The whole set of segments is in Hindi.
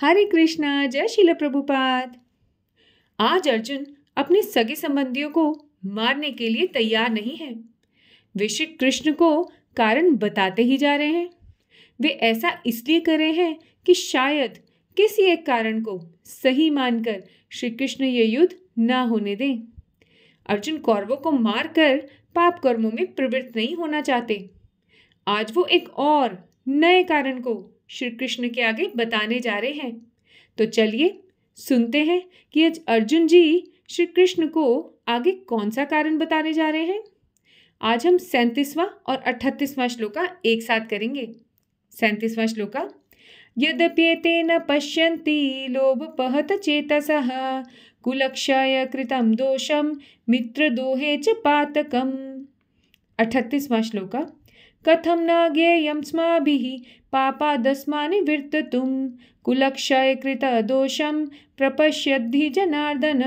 हरे कृष्णा जय शिल प्रभुपाद आज अर्जुन अपने सगे संबंधियों को मारने के लिए तैयार नहीं है वे श्री कृष्ण को कारण बताते ही जा रहे हैं वे ऐसा इसलिए कर रहे हैं कि शायद किसी एक कारण को सही मानकर श्री कृष्ण ये युद्ध ना होने दें अर्जुन कौरवों को मारकर पाप कर्मों में प्रवृत्त नहीं होना चाहते आज वो एक और नए कारण को श्री कृष्ण के आगे बताने जा रहे हैं तो चलिए सुनते हैं कि आज अर्जुन जी श्री कृष्ण को आगे कौन सा कारण बताने जा रहे हैं आज हम सैंतीसवां और अठतीसवां श्लोका एक साथ करेंगे सैंतीसवां श्लोका न यद्यप्येतेन लोभ पहत चेतसः कुलक्षय दोषम मित्र दोहे च पातकम अठतीसवां श्लोका कथम न ज्ञेयंस्माभिः पापादस्मानि विर्ततुं दोषम प्रपश्यद्धि जनार्दन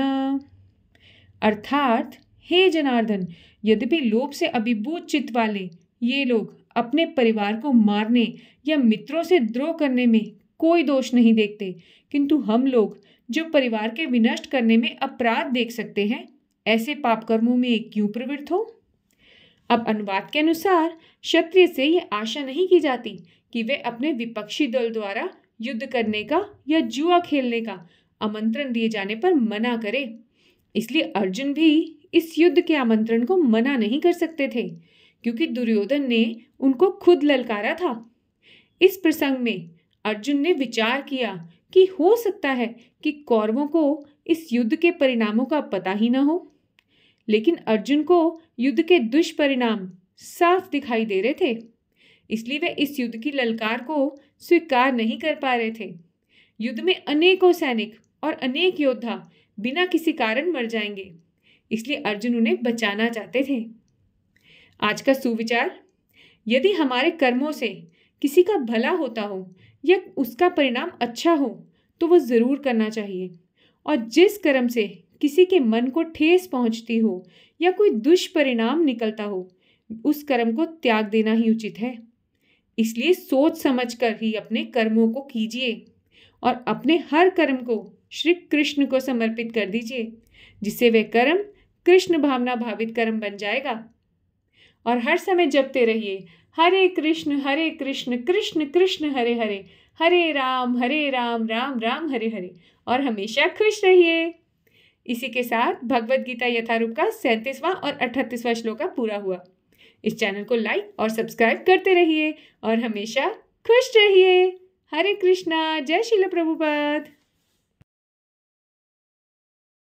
अर्थात हे जनार्दन यद्यपि लोभ से अभिभूत चित्त वाले ये लोग अपने परिवार को मारने या मित्रों से द्रोह करने में कोई दोष नहीं देखते किंतु हम लोग जो परिवार के विनष्ट करने में अपराध देख सकते हैं ऐसे पाप कर्मों में क्यों प्रवृत्त हो अब अनुवाद के अनुसार क्षत्रिय से ये आशा नहीं की जाती कि वे अपने विपक्षी दल द्वारा युद्ध करने का या जुआ खेलने का आमंत्रण दिए जाने पर मना करे इसलिए अर्जुन भी इस युद्ध के आमंत्रण को मना नहीं कर सकते थे क्योंकि दुर्योधन ने उनको खुद ललकारा था इस प्रसंग में अर्जुन ने विचार किया कि हो सकता है कि कौरवों को इस युद्ध के परिणामों का पता ही न हो लेकिन अर्जुन को युद्ध के दुष्परिणाम साफ दिखाई दे रहे थे इसलिए वे इस युद्ध की ललकार को स्वीकार नहीं कर पा रहे थे युद्ध में अनेकों सैनिक और अनेक योद्धा बिना किसी कारण मर जाएंगे इसलिए अर्जुन उन्हें बचाना चाहते थे आज का सुविचार यदि हमारे कर्मों से किसी का भला होता हो या उसका परिणाम अच्छा हो तो वो ज़रूर करना चाहिए और जिस कर्म से किसी के मन को ठेस पहुंचती हो या कोई दुष्परिणाम निकलता हो उस कर्म को त्याग देना ही उचित है इसलिए सोच समझ कर ही अपने कर्मों को कीजिए और अपने हर कर्म को श्री कृष्ण को समर्पित कर दीजिए जिससे वह कर्म कृष्ण भावना भावित कर्म बन जाएगा और हर समय जपते रहिए हरे कृष्ण हरे कृष्ण कृष्ण कृष्ण हरे हरे हरे राम हरे राम राम राम हरे हरे और हमेशा खुश रहिए इसी के साथ भगवत गीता यथारूप का सैंतीसवां और अठतीसवां श्लोक का पूरा हुआ इस चैनल को लाइक और सब्सक्राइब करते रहिए और हमेशा खुश रहिए हरे कृष्णा जय शिल प्रभुपाद